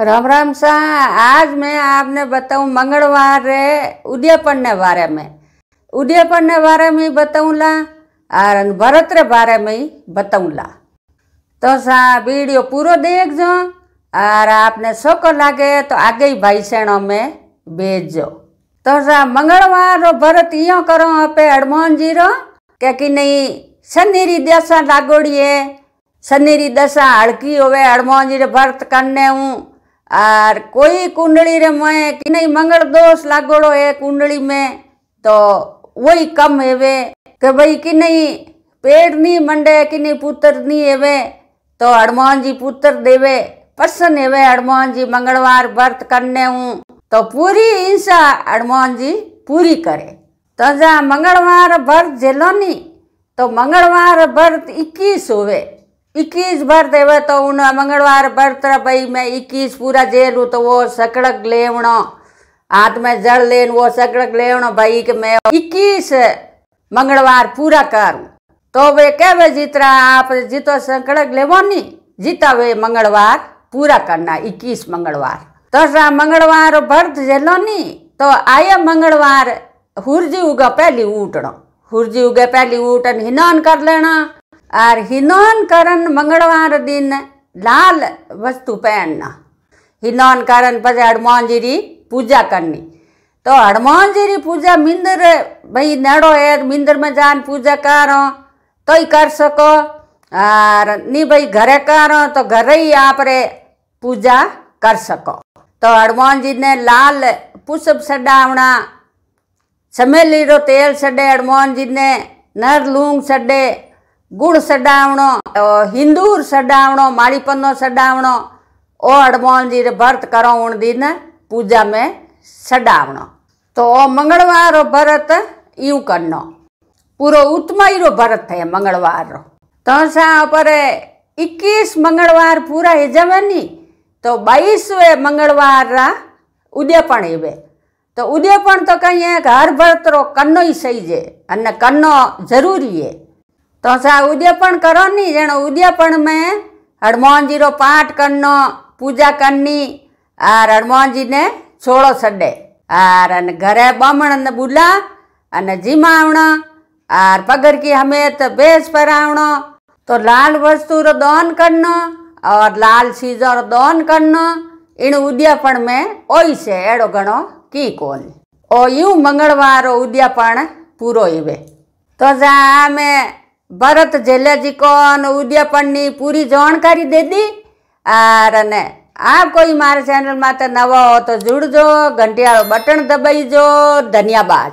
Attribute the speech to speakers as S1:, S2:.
S1: राम राम शाह आज मैं आपने बताऊं मंगलवार रे उद्यापन ने बारे में उद्यापन ने बारे में ला और भरत रे बारे में ही बताऊँला तो शाह वीडियो पूरा देख जो और आपने शोक लागे तो आगे ही भाई सेणों में भेज जो तो शाह मंगलवार रो भरत यो करो आप हनुमान जी रो क्या कि नहीं शनि री दशा लागोड़ी है शनि री दशा हड़की होवे हनुमान जी रे भरत करने हूँ और कोई कुंडली रे मैं कि नहीं मंगल दोष लागोड़ो है कुंडली में तो वही कम हेवे कि भाई कि नहीं पेड़ नहीं मंडे कि नहीं पुत्र नहीं हेवे तो हनुमान जी पुत्र देवे प्रसन्न हेवे हनुमान जी मंगलवार व्रत करने हूँ तो पूरी हिंसा हनुमान जी पूरी करे तो जा मंगलवार व्रत झेलो नहीं तो मंगलवार व्रत इक्कीस होवे इक्कीस भर देवे तो उन मंगलवार बरतर भाई मैं इक्कीस पूरा जेल तो वो सकड़क ले हाथ में जड़ लेन वो सकड़क ले भाई कि मैं इक्कीस मंगलवार पूरा करूँ तो वे कहे जितरा आप जितो सकड़क लेवो नी जीता वे मंगलवार पूरा करना इक्कीस मंगलवार तो सा मंगलवार भर्त जेलो नी तो आये मंगलवार हुरजी उगा पहली उठना हुरजी उगे पहली उठन हिनान कर लेना और हिनोन करन मंगलवार दिन लाल वस्तु पहनना हिनोन करन पे हनुमान जी की पूजा करनी तो हनुमान जी की पूजा मिंदर भाई नेड़ो है मिंदर में जान पूजा करो तो ही कर सको और नहीं भाई घरे करो तो घरे ही आप रे पूजा कर सको तो हनुमान जी ने लाल पुष्प सडावना रो तेल छे हनुमान जी ने नर लूंग छे गुड़ ગુળ हिंदूर હિંદૂર સડાવણો માળીપનનો સડાવણો और मोहनजी भर्त करो उन दिन पूजा में सडावणो तो मंगलवार रो भरत यूं करनो पूरो उत्माई रो भरत है मंगलवार रो तो सा पर 21 मंगलवार पूरा है तो 22वे मंगलवार रा उद्यापन इवे तो उद्यापन तो कहीं है हर भरत रो कन्नो ही सही जे अन्न कन्नो जरूरी है તો સા ઉદ્યાપણ કરો ની જેણે ઉદ્યાપણ મેં હનુમાનજીનો પાઠ કરનો પૂજા કરની આ હનુમાનજીને છોડો છડે આર અને ઘરે બમણ બુલા અને જીમાવણ આર પગરકી હમેત ભેસ પરાવણ તો લાલ વસ્તુરો દોન કરનો ઓર લાલ ચીજોરો દોન કરનો એનું ઉદ્યાપણ મેં ઓય છે એડો ઘણો કી કોન ઓ યું મંગળવારો ઉદ્યાપણ પૂરો ઈવે તો જા મેં ભરત ઝેલેજીકો અને ઉદ્યાપનની પૂરી જાણકારી દે દી આર અને આ કોઈ મારા ચેનલ માટે નવા હો તો જોડજો ઘંટિયાળો બટન દબાઈજો ધન્યવાદ